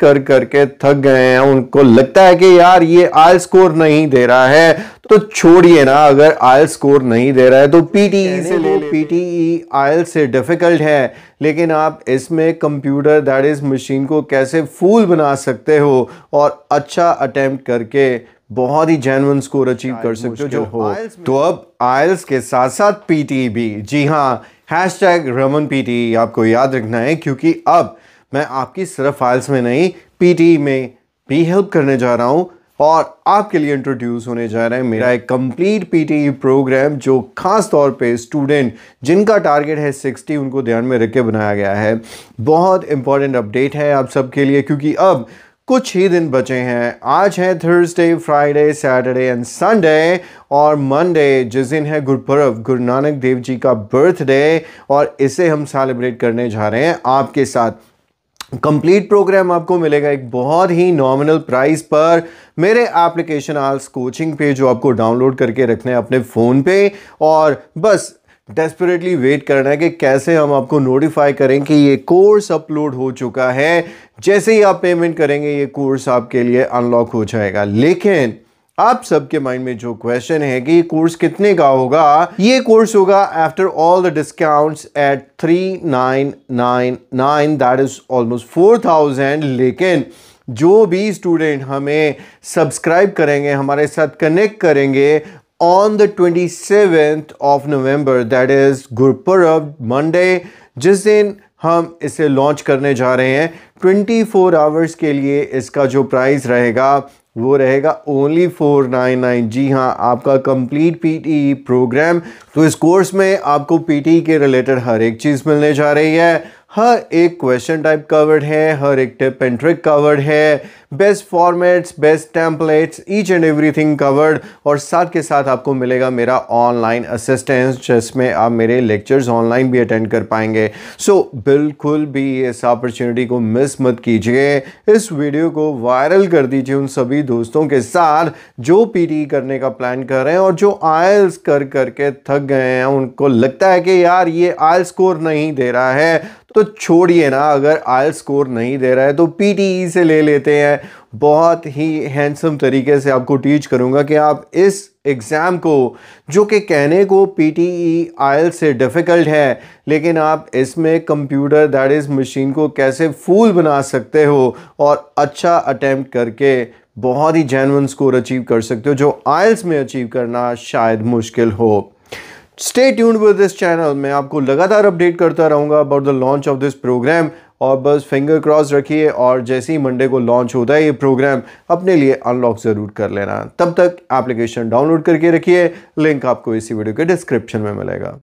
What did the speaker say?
कर करके थक गए हैं उनको लगता है कि यार ये आयल स्कोर नहीं दे रहा है तो छोड़िए ना अगर आय स्कोर नहीं दे रहा है तो पीटी e से ले पीटी e आयल से डिफिकल्ट है लेकिन आप इसमें कंप्यूटर दैट इज़ मशीन को कैसे फूल बना सकते हो और अच्छा अटैम्प्ट करके बहुत ही जेनवन स्कोर अचीव कर सकते हो जो हो तो अब आयल्स के साथ साथ पीटी भी जी हाँ हैश टैग रमन पीटी आपको याद रखना है क्योंकि अब मैं आपकी सिर्फ फाइल्स में नहीं पीटी e में भी हेल्प करने जा रहा हूँ और आपके लिए इंट्रोड्यूस होने जा रहा है मेरा एक कंप्लीट पीटीई प्रोग्राम जो खास तौर पे स्टूडेंट जिनका टारगेट है 60 उनको ध्यान में रख के बनाया गया है बहुत इंपॉर्टेंट अपडेट है आप सबके लिए क्योंकि अब कुछ ही दिन बचे हैं आज है Thursday Friday Saturday and Sunday और मंडे जिस दिन है गुरपुरब गुरु नानक देव जी का बर्थडे और इसे हम सेलिब्रेट करने जा रहे हैं आपके साथ कंप्लीट प्रोग्राम आपको मिलेगा एक बहुत ही नॉमिनल प्राइस पर मेरे एप्लीकेशन आल्स कोचिंग पे जो आपको डाउनलोड करके रखना है अपने फ़ोन पे और बस डेस्परेटली वेट करना है कि कैसे हम आपको नोटिफाई करें कि ये कोर्स अपलोड हो चुका है जैसे ही आप पेमेंट करेंगे ये कोर्स आपके लिए अनलॉक हो जाएगा लेकिन आप सबके माइंड में जो क्वेश्चन है कि कोर्स कितने का होगा ये कोर्स होगा after all the discounts at three nine nine nine that is almost four thousand लेकिन जो भी स्टूडेंट हमें सब्सक्राइब करेंगे हमारे साथ कनेक्ट करेंगे the twenty 27th of November that is Gurpurab Monday जिस दिन हम इसे लॉन्च करने जा रहे हैं 24 आवर्स के लिए इसका जो प्राइस रहेगा वो रहेगा ओनली फोर नाइन नाइन जी हाँ आपका कंप्लीट पी प्रोग्राम तो इस कोर्स में आपको पी e के रिलेटेड हर एक चीज़ मिलने जा रही है हर एक क्वेश्चन टाइप कवर्ड है हर एक टिप एंड ट्रिक कवर्ड है best formats best templates each and everything covered और साथ के साथ आपको मिलेगा मेरा ऑनलाइन असिस्टेंस जिसमें आप मेरे लेक्चर्स ऑनलाइन भी अटेंड कर पाएंगे सो so, बिल्कुल भी इस अपॉर्चुनिटी को मिस मत कीजिए इस वीडियो को वायरल कर दीजिए उन सभी दोस्तों के साथ जो पी e करने का प्लान कर रहे हैं और जो आयल्स कर करके थक गए हैं उनको लगता है कि यार ये आयल स्कोर नहीं दे रहा है तो छोड़िए ना अगर आयल स्कोर नहीं दे रहा है तो पीटीई e से ले लेते हैं बहुत ही हैंडसम तरीके से आपको टीच करूँगा कि आप इस एग्ज़ाम को जो कि कहने को पी टी ई आयल से डिफ़िकल्ट है लेकिन आप इसमें कंप्यूटर दैट इज़ मशीन को कैसे फूल बना सकते हो और अच्छा अटैम्प्ट करके बहुत ही जैनवन स्कोर अचीव कर सकते हो जो आयल्स में अचीव करना शायद मुश्किल हो stay tuned with this channel मैं आपको लगातार अपडेट करता रहूँगा about the launch of this program और बस फिंगर क्रॉस रखिए और जैसे ही मंडे को लॉन्च होता है ये प्रोग्राम अपने लिए अनलॉक ज़रूर कर लेना तब तक एप्लीकेशन डाउनलोड करके रखिए लिंक आपको इसी वीडियो के डिस्क्रिप्शन में मिलेगा